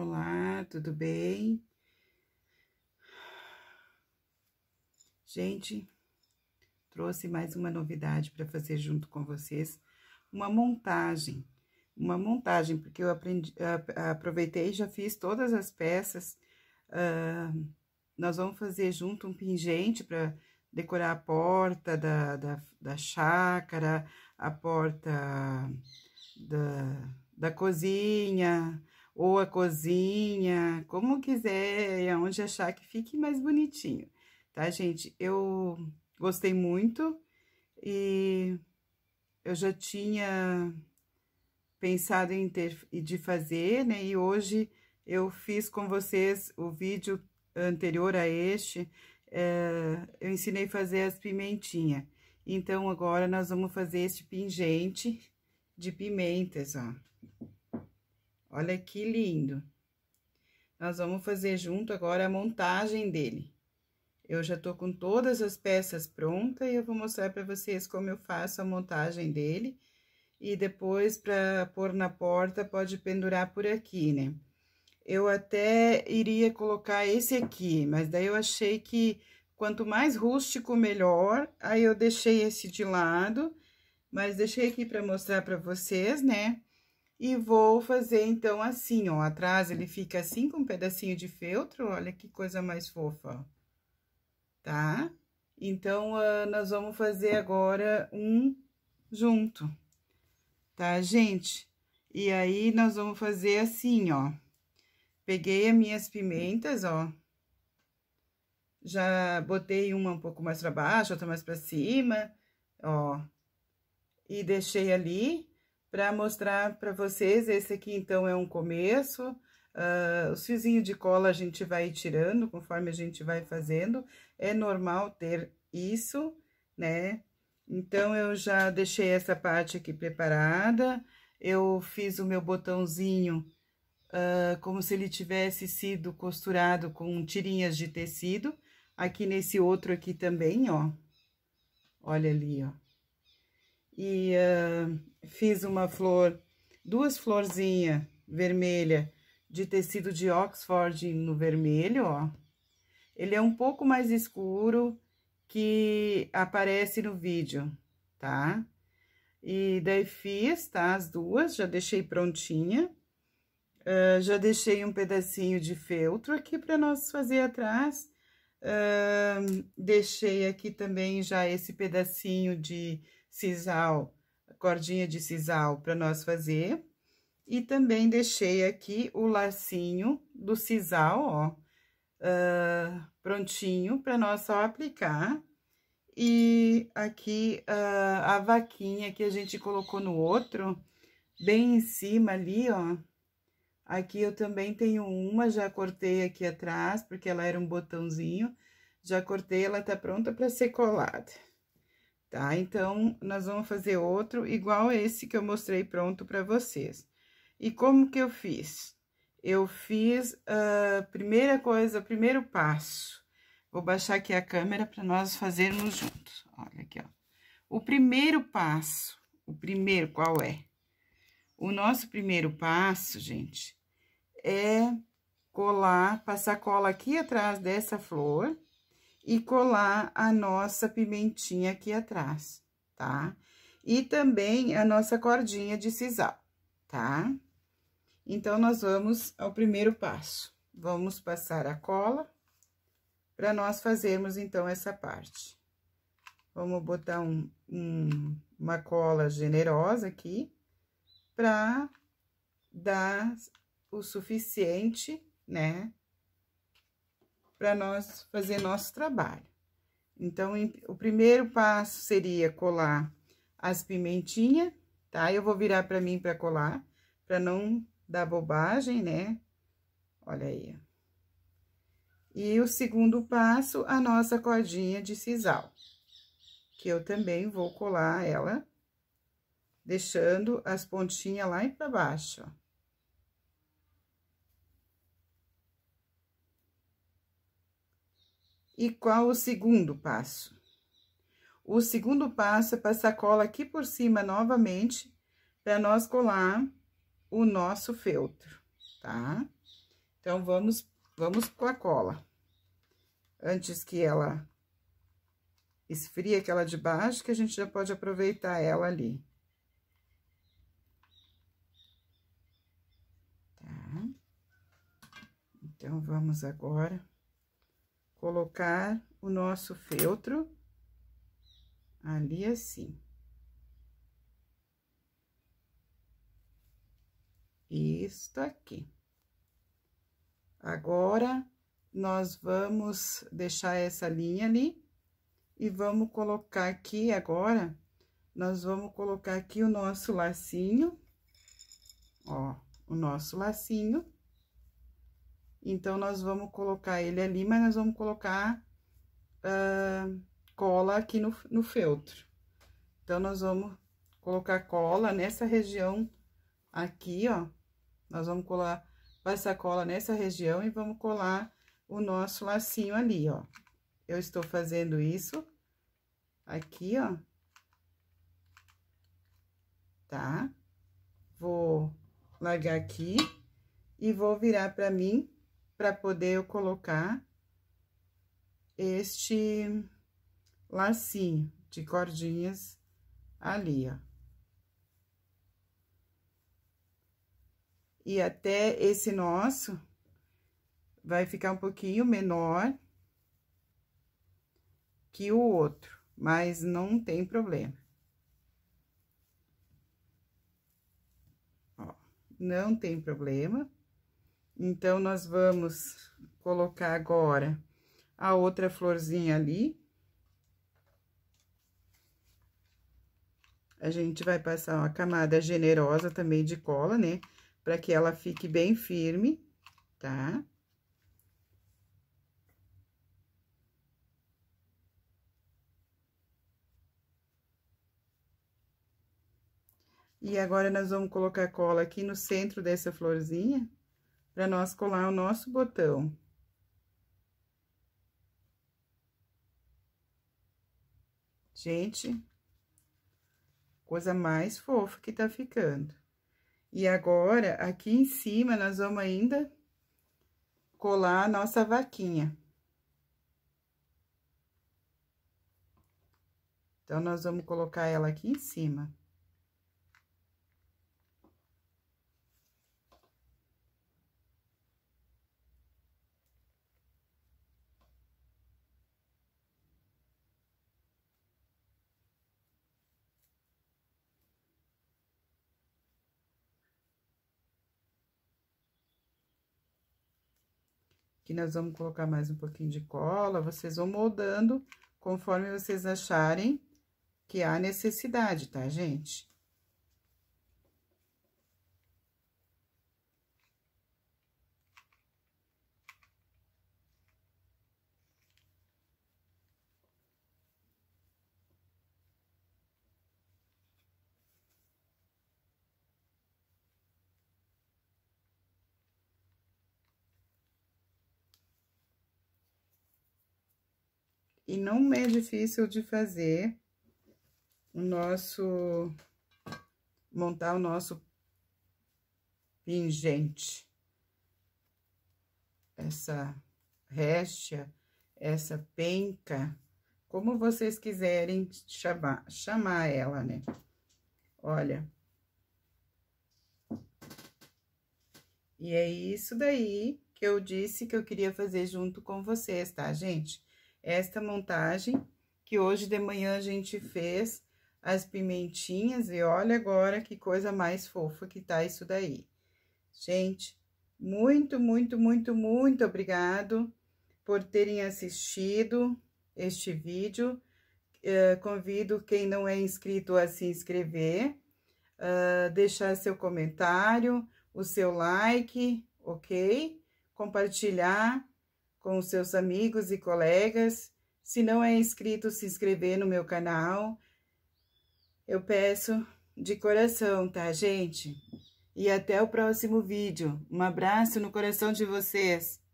Olá, tudo bem? Gente, trouxe mais uma novidade para fazer junto com vocês, uma montagem. Uma montagem, porque eu aprendi, aproveitei e já fiz todas as peças. Uh, nós vamos fazer junto um pingente para decorar a porta da, da, da chácara, a porta da, da cozinha, ou a cozinha, como quiser, aonde é achar que fique mais bonitinho, tá, gente? Eu gostei muito e eu já tinha pensado em ter de fazer, né? E hoje eu fiz com vocês o vídeo anterior a este, é, eu ensinei a fazer as pimentinhas. Então, agora nós vamos fazer este pingente de pimentas, ó. Olha que lindo. Nós vamos fazer junto agora a montagem dele. Eu já tô com todas as peças prontas e eu vou mostrar para vocês como eu faço a montagem dele. E depois, para pôr na porta, pode pendurar por aqui, né? Eu até iria colocar esse aqui, mas daí eu achei que quanto mais rústico, melhor. Aí eu deixei esse de lado, mas deixei aqui para mostrar para vocês, né? E vou fazer, então, assim, ó, atrás ele fica assim com um pedacinho de feltro, olha que coisa mais fofa, tá? Então, uh, nós vamos fazer agora um junto, tá, gente? E aí, nós vamos fazer assim, ó. Peguei as minhas pimentas, ó. Já botei uma um pouco mais pra baixo, outra mais pra cima, ó. E deixei ali para mostrar para vocês. Esse aqui, então, é um começo. Uh, os fiozinhos de cola a gente vai tirando conforme a gente vai fazendo. É normal ter isso, né? Então, eu já deixei essa parte aqui preparada. Eu fiz o meu botãozinho uh, como se ele tivesse sido costurado com tirinhas de tecido. Aqui nesse outro aqui também, ó. Olha ali, ó e uh, fiz uma flor, duas florzinhas vermelhas de tecido de Oxford no vermelho, ó. Ele é um pouco mais escuro que aparece no vídeo, tá? E daí fiz, tá? As duas, já deixei prontinha. Uh, já deixei um pedacinho de feltro aqui para nós fazer atrás. Uh, deixei aqui também já esse pedacinho de sisal, cordinha de sisal para nós fazer. E também deixei aqui o lacinho do sisal, ó, uh, prontinho para nós só aplicar. E aqui uh, a vaquinha que a gente colocou no outro, bem em cima ali, ó. Aqui eu também tenho uma, já cortei aqui atrás, porque ela era um botãozinho. Já cortei, ela tá pronta para ser colada tá? Então, nós vamos fazer outro igual esse que eu mostrei pronto para vocês. E como que eu fiz? Eu fiz a ah, primeira coisa, o primeiro passo. Vou baixar aqui a câmera para nós fazermos juntos. Olha aqui, ó. O primeiro passo, o primeiro qual é? O nosso primeiro passo, gente, é colar, passar cola aqui atrás dessa flor, e colar a nossa pimentinha aqui atrás, tá? E também a nossa cordinha de sisal, tá? Então, nós vamos ao primeiro passo. Vamos passar a cola para nós fazermos, então, essa parte. Vamos botar um, um, uma cola generosa aqui para dar o suficiente, né, para nós fazer nosso trabalho. Então, o primeiro passo seria colar as pimentinhas, tá? Eu vou virar para mim para colar, para não dar bobagem, né? Olha aí. E o segundo passo, a nossa cordinha de sisal, que eu também vou colar ela, deixando as pontinhas lá para baixo, ó. E qual o segundo passo? O segundo passo é passar cola aqui por cima novamente, para nós colar o nosso feltro, tá? Então, vamos, vamos com a cola. Antes que ela esfrie aquela de baixo, que a gente já pode aproveitar ela ali. Tá? Então, vamos agora colocar o nosso feltro ali assim. Isto aqui. Agora, nós vamos deixar essa linha ali e vamos colocar aqui agora, nós vamos colocar aqui o nosso lacinho, ó, o nosso lacinho. Então, nós vamos colocar ele ali, mas nós vamos colocar uh, cola aqui no, no feltro. Então, nós vamos colocar cola nessa região aqui, ó. Nós vamos colar, passar cola nessa região e vamos colar o nosso lacinho ali, ó. Eu estou fazendo isso aqui, ó. Tá? Vou largar aqui e vou virar pra mim para poder eu colocar este lacinho de cordinhas ali, ó. E até esse nosso vai ficar um pouquinho menor que o outro, mas não tem problema. Ó, não tem problema. Então, nós vamos colocar agora a outra florzinha ali. A gente vai passar uma camada generosa também de cola, né? Pra que ela fique bem firme, tá? E agora, nós vamos colocar cola aqui no centro dessa florzinha para nós colar o nosso botão. Gente, coisa mais fofa que tá ficando. E agora, aqui em cima, nós vamos ainda colar a nossa vaquinha. Então, nós vamos colocar ela aqui em cima. Aqui nós vamos colocar mais um pouquinho de cola, vocês vão moldando conforme vocês acharem que há necessidade, tá, gente? E não é difícil de fazer o nosso... Montar o nosso pingente. Essa réstia, essa penca, como vocês quiserem chamar, chamar ela, né? Olha. E é isso daí que eu disse que eu queria fazer junto com vocês, tá, gente? esta montagem que hoje de manhã a gente fez as pimentinhas e olha agora que coisa mais fofa que tá isso daí. Gente, muito, muito, muito, muito obrigado por terem assistido este vídeo. Uh, convido quem não é inscrito a se inscrever, uh, deixar seu comentário, o seu like, ok? Compartilhar com seus amigos e colegas. Se não é inscrito, se inscrever no meu canal. Eu peço de coração, tá, gente? E até o próximo vídeo. Um abraço no coração de vocês.